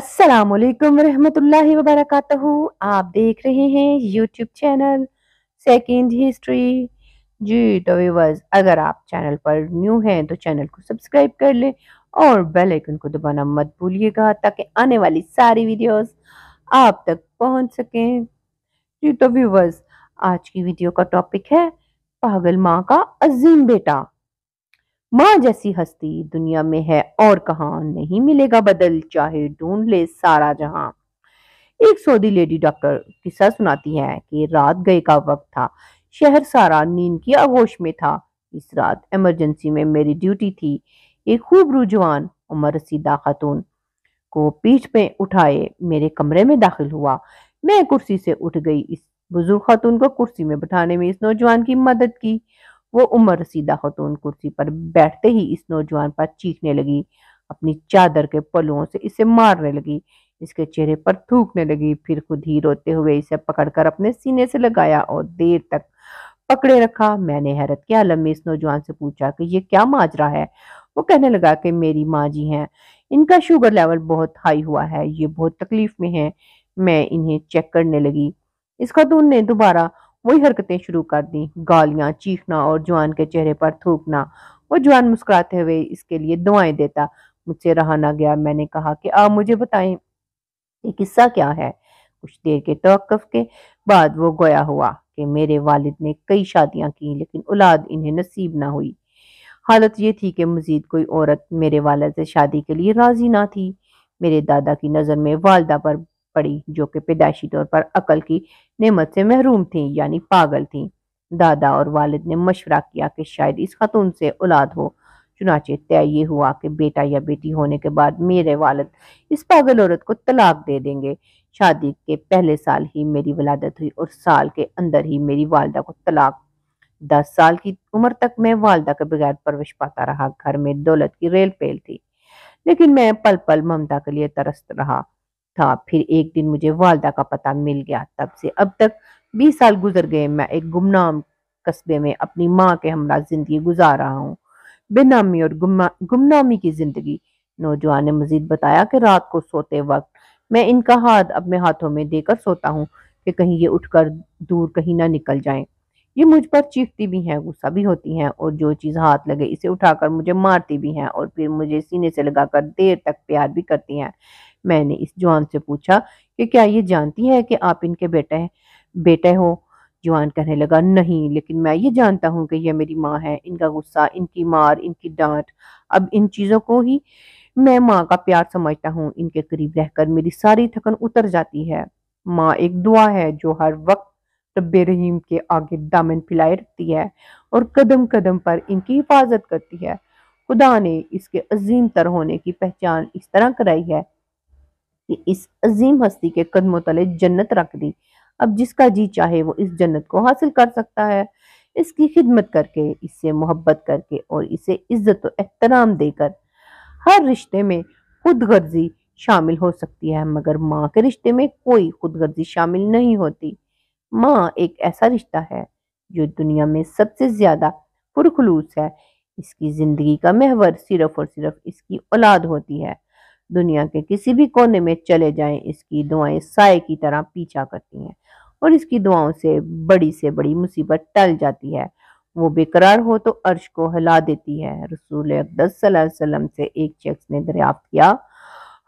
अस्सलाम वालेकुम रहमतुल्लाहि आप देख रहे हैं यूट्यूब चैनल सेकंड हिस्ट्री जी तो व्यूवर्स अगर आप चैनल पर न्यू हैं तो चैनल को सब्सक्राइब कर लें और बेल आइकन को दबाना मत भूलिएगा ताकि आने वाली सारी वीडियोस आप तक पहुंच सकें जी तो व्यूवर्स आज की वीडियो का टॉपिक है पागल माँ का अजीम बेटा माँ जैसी हस्ती दुनिया में है और कहा नहीं मिलेगा बदल चाहे ढूंढ ले सारा जहां एक सऊदी लेडी डॉक्टर किस्सा सुनाती है कि रात गए का वक्त था शहर सारा नींद की आगोश में था इस रात इमरजेंसी में मेरी ड्यूटी थी एक खूब रुझान उमर रसीदा खातून को पीठ पे उठाए मेरे कमरे में दाखिल हुआ मैं कुर्सी से उठ गई इस बुजुर्ग खातून को कुर्सी में बैठाने में इस नौजवान की मदद की वो उम्र रसीदा खतून कुर्सी पर बैठते ही इस नौजवान पर चीखने लगी अपनी चादर के पलुओं से इसे मारने लगी इसके चेहरे पर थूकने लगी फिर खुद ही रोते हुए इसे पकड़कर अपने सीने से लगाया और देर तक पकड़े रखा मैंने हैरत के आलम में इस नौजवान से पूछा कि ये क्या माजरा है वो कहने लगा कि मेरी माँ जी हैं इनका शुगर लेवल बहुत हाई हुआ है ये बहुत तकलीफ में है मैं इन्हें चेक करने लगी इस खातून ने दोबारा वही हरकतें शुरू कर दी गालियां चीखना और जवान के चेहरे पर थूकना वो जवान मुस्कुराते हुए इसके लिए दुआएं देता मुझसे रहा ना गया मैंने कहा कि आप मुझे बताएं ये किस्सा क्या है कुछ देर के तोक़ के बाद वो गोया हुआ कि मेरे वालिद ने कई शादियां की लेकिन औलाद इन्हें नसीब ना हुई हालत ये थी कि मजीद कोई औरत मेरे वालद से शादी के लिए राजी ना थी मेरे दादा की नज़र में वालदा पर पड़ी जो कि पैदाशी तौर पर अकल की नमत से महरूम थी यानी पागल थी दादा और वालिद ने मशवरा किया कि शायद इस खतून से औलाद हो चुनाचे तय ये हुआ कि बेटा या बेटी होने के बाद मेरे वालद इस पागल औरत को तलाक दे देंगे शादी के पहले साल ही मेरी वलादत हुई और साल के अंदर ही मेरी वालदा को तलाक दस साल की उम्र तक मैं वालदा के बगैर परवरिश पाता रहा घर में दौलत की रेल पेल थी लेकिन मैं पल पल ममता के लिए तरस रहा था फिर एक दिन मुझे वालदा का पता मिल गया तब से अब तक बीस साल गुजर गए मैं एक गुमनाम कस्बे में अपनी माँ के हमरा जिंदगी गुजार रहा हूँ बेनामी और गुमनामी की जिंदगी नौजवान ने मजीद बताया कि रात को सोते वक्त मैं इनका हाथ अपने हाथों में देकर सोता हूँ कि कहीं ये उठकर दूर कहीं ना निकल जाएं। ये मुझ पर चीखती भी हैं गुस्सा भी होती हैं और जो चीज़ हाथ लगे इसे उठाकर मुझे मारती भी हैं और फिर मुझे सीने से लगाकर देर तक प्यार भी करती हैं मैंने इस जवान से पूछा कि क्या ये जानती है कि आप इनके बेटे हैं बेटे हो जवान कहने लगा नहीं लेकिन मैं ये जानता हूँ कि यह मेरी माँ है इनका गुस्सा इनकी मार इनकी डांट अब इन चीज़ों को ही मैं माँ का प्यार समझता हूँ इनके करीब रहकर मेरी सारी थकन उतर जाती है माँ एक दुआ है जो हर वक्त रब्बे रहीम के आगे दामन फिलाए रखती है और कदम कदम पर इनकी हिफाजत करती है खुदा ने इसके अजीम तर होने की पहचान इस तरह कराई है कि इस अजीम हस्ती के कदमों तले जन्नत रख दी अब जिसका जी चाहे वो इस जन्नत को हासिल कर सकता है इसकी खिदमत करके इससे मोहब्बत करके और इसे इज्जत और एहतराम देकर हर रिश्ते में खुद गर्जी शामिल हो सकती है मगर माँ के रिश्ते में कोई खुद गर्जी शामिल नहीं होती माँ एक ऐसा रिश्ता है जो दुनिया में सबसे ज्यादा पुरखलूस है इसकी जिंदगी का महवर सिर्फ और सिर्फ इसकी औलाद होती है दुनिया के किसी भी कोने में चले जाएं इसकी दुआएं साय की तरह पीछा करती हैं और इसकी दुआओं से बड़ी से बड़ी मुसीबत टल जाती है वो बेकरार हो तो अर्श को हिला देती है रसूल अकदसम से एक शख्स ने दरियाफ्त किया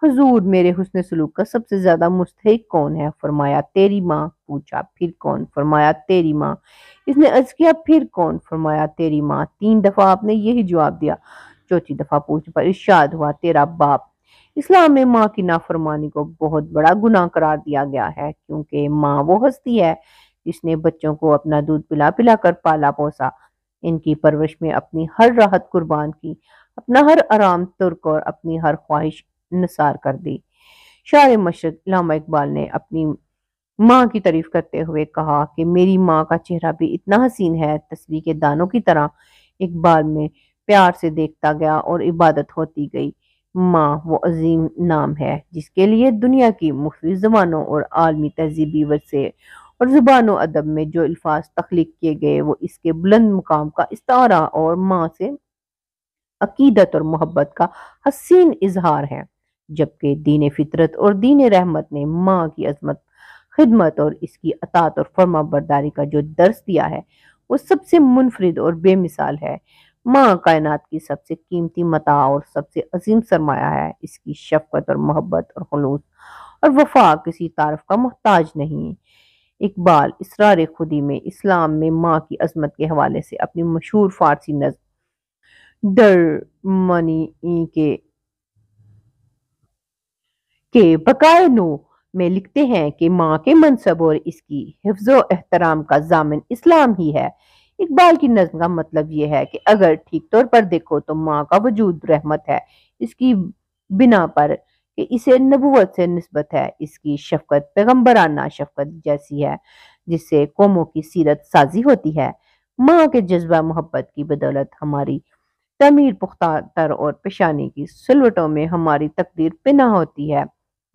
हजूर मेरे हुसन सलूक का सबसे ज्यादा मुस्तक कौन है फरमाया तेरी माँ पूछा फिर कौन फरमाया तेरी माँ इसने अर्ज किया फिर कौन फरमाया तेरी माँ तीन दफा आपने यही जवाब दिया चौथी दफा पूछ पर इर्शाद हुआ तेरा बाप इस्लाम में माँ की नाफरमानी को बहुत बड़ा गुनाह करार दिया गया है क्योंकि माँ वो हस्ती है जिसने बच्चों को अपना दूध पिला पिला कर पाला पोसा इनकी परवरिश में अपनी हर राहत कुर्बान की अपना हर आराम तुर्क और अपनी हर ख्वाहिश नसार कर दी शार मशरक लामा इकबाल ने अपनी माँ की तारीफ करते हुए कहा कि मेरी माँ का चेहरा भी इतना हसीन है तस्वीर के दानों की तरह इकबाल में प्यार से देखता गया और इबादत होती गई माँ वो अजीम नाम है जिसके लिए दुनिया की मुख्तु जबानों और आलमी तहजीबी वर्षे और ज़ुबान अदब में जो अल्फाज तख्लीक किए गए वो इसके बुलंद मुकाम का इस्तारा और माँ से अकीदत और मोहब्बत का हसीन इजहार है जबकि दीन फितरत और दीन रहमत ने माँ की अजमत खिदमत और इसकी अतात और फर्मा बरदारी का जो दर्स दिया है वो सबसे मुनफरद और बेमिसाल है माँ कायनात की सबसे कीमती मता और सबसे अजीम सरमाया है इसकी शफकत और मोहब्बत और खलूस और वफा किसी तारफ का मोहताज नहीं इकबाल इसरार खुदी में इस्लाम में माँ की अजमत के हवाले से अपनी मशहूर फारसी नज डर मनी के के बकाए नो में लिखते हैं कि माँ के मनसब और इसकी हिफ्ज एहतराम का जामिन इस्लाम ही है इकबाल की नज्म का मतलब यह है कि अगर ठीक तौर पर देखो तो माँ का वजूद रहमत है इसकी बिना पर कि इसे नबूत से नस्बत है इसकी शफकत पैगम्बराना शफकत जैसी है जिससे कौमों की सीरत साजी होती है माँ के जज्बा मोहब्बत की बदौलत हमारी तमीर पुख्ता तर और पेशानी की सुलवटों में हमारी तकदीर पिना होती है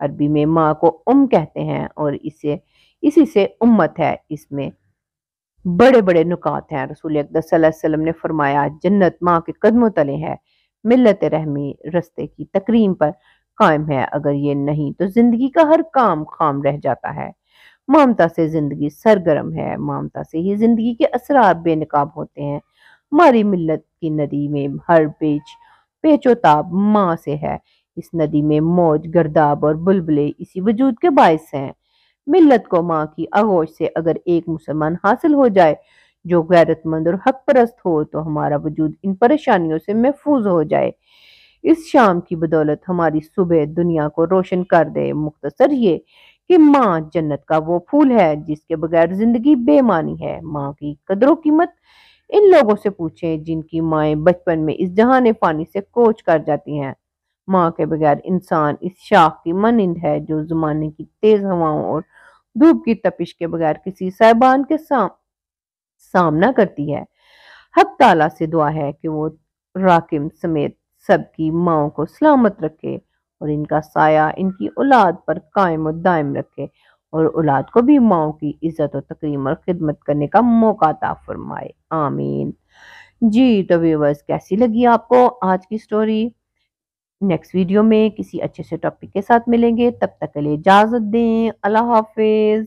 अरबी में माँ को उम कहते हैं और इसे इसी से उम्मत है इसमें बड़े बड़े नुकात हैं रसूल अकदम ने फरमाया जन्नत माँ के कदमों तले है मिलत रहमी रस्ते की तकरीम पर कायम है अगर ये नहीं तो जिंदगी का हर काम खाम रह जाता है ममता से जिंदगी सरगर्म है ममता से ही जिंदगी के असरार बेनकाब होते हैं हमारी मिलत की नदी में हर पेच पेचोताब माँ से है इस नदी में मौज गर्दाब और बुलबुले इसी वजूद के बायस हैं मिलत को माँ की आगोश से अगर एक मुसलमान हासिल हो जाए जो गैरतमंद और हक परस्त हो तो हमारा वजूद इन परेशानियों से महफूज हो जाए इस शाम की बदौलत हमारी सुबह दुनिया को रोशन कर दे मुख्तसर ये कि माँ जन्नत का वो फूल है जिसके बगैर जिंदगी बेमानी है माँ की कदरों कीमत इन लोगों से पूछें जिनकी माएँ बचपन में इस जहाने पानी से कोच कर जाती हैं माँ के बगैर इंसान इस शाख की मनिंद है जो जमाने की तेज हवाओं और धूप की तपिश के बगैर किसी साहबान के साम, सामना करती है हक ताला से दुआ है कि वो राकिम समेत सबकी माओ को सलामत रखे और इनका साया इनकी औलाद पर कायम और दायम रखे और औलाद को भी माओ की इज्जत और तकरीम और खिदमत करने का मौका ता फरमाए आमीन जी तो व्यूवर्स कैसी लगी आपको आज की स्टोरी नेक्स्ट वीडियो में किसी अच्छे से टॉपिक के साथ मिलेंगे तब तक के लिए इजाज़त दें अल्लाह हाफिज़